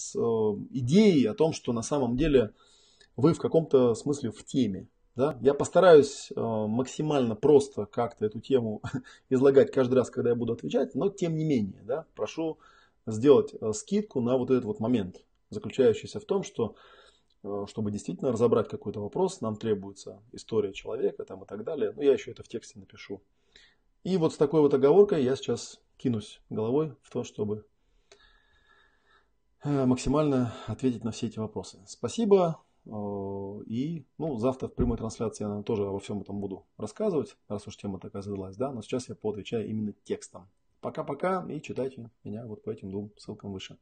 с э, идеей о том, что на самом деле вы в каком-то смысле в теме. Да? Я постараюсь э, максимально просто как-то эту тему излагать каждый раз, когда я буду отвечать, но тем не менее, да, прошу сделать э, скидку на вот этот вот момент, заключающийся в том, что чтобы действительно разобрать какой-то вопрос, нам требуется история человека там, и так далее. Но я еще это в тексте напишу. И вот с такой вот оговоркой я сейчас кинусь головой в то, чтобы Э, максимально ответить на все эти вопросы. Спасибо. Э, и ну, завтра в прямой трансляции я тоже обо всем этом буду рассказывать, раз уж тема такая задалась, да, но сейчас я поотвечаю именно текстом. Пока-пока и читайте меня вот по этим двум ссылкам выше.